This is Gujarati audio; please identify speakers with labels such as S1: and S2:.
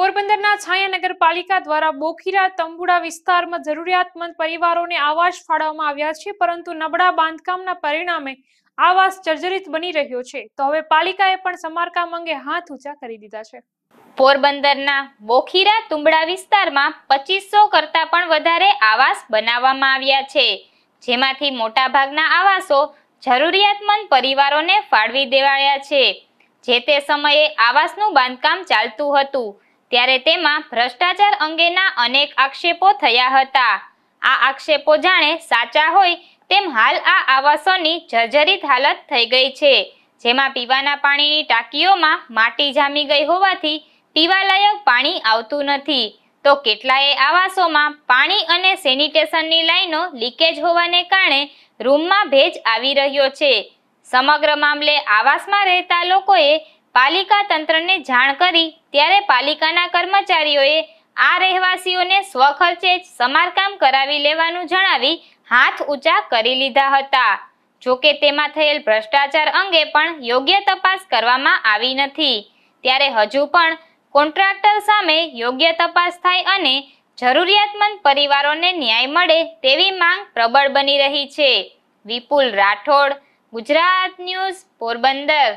S1: પોરબંદરના છાયા નગરપાલિકા દ્વારા બોખીરા તંબુડા વિસ્તારમાં જરૂરિયાતમંદ પરિવારોને આવાસ ફાળવવામાં આવ્યા છે પરંતુ નબળા બાંધકામના પરિણામે આવાસ જર્જરિત બની રહ્યો છે તો હવે પાલિકાએ પણ સમારકામ અંગે હાથ ઊંચા કરી દીધા છે
S2: પોરબંદરના બોખીરા તુંબડા વિસ્તારમાં પચીસો કરતા પણ વધારે આવાસ બનાવવામાં આવ્યા છે જેમાંથી મોટાભાગના આવાસો જરૂરિયાતમંદ પરિવારોને ફાળવી દેવાયા છે જે તે સમયે આવાસનું બાંધકામ ચાલતું હતું ત્યારે તેમાં ભ્રષ્ટાચાર અંગેના અનેક આક્ષેપો થયા હતા આ આક્ષેપો જાણે સાચા હોય તેમ હાલ આ આવાસોની જર્જરિત હાલત થઈ ગઈ છે જેમાં પીવાના પાણીની ટાંકીઓમાં માટી જામી ગઈ હોવાથી પીવાલાયક પાણી આવતું નથી તો કેટલાય આવાસોમાં પાણી અને સેનિટેશનની લાઈનો લીકેજ હોવાને કારણે રૂમમાં ભેજ આવી રહ્યો છે સમગ્ર મામલે આવાસમાં રહેતા લોકોએ પાલિકા તંત્રને જાણ કરી ત્યારે પાલિકાના કર્મચારીઓએ આ રહેવાસીઓને સ્વખર્ચે જ સમારકામ કરાવી લેવાનું જણાવી હાથ ઊંચા કરી લીધા હતા જોકે તેમાં થયેલ ભ્રષ્ટાચાર અંગે પણ યોગ્ય તપાસ કરવામાં આવી નથી ત્યારે હજુ પણ કોન્ટ્રાક્ટર સામે યોગ્ય તપાસ થાય અને જરૂરિયાતમંદ પરિવારોને ન્યાય મળે તેવી માંગ પ્રબળ બની રહી છે વિપુલ રાઠોડ ગુજરાત ન્યૂઝ પોરબંદર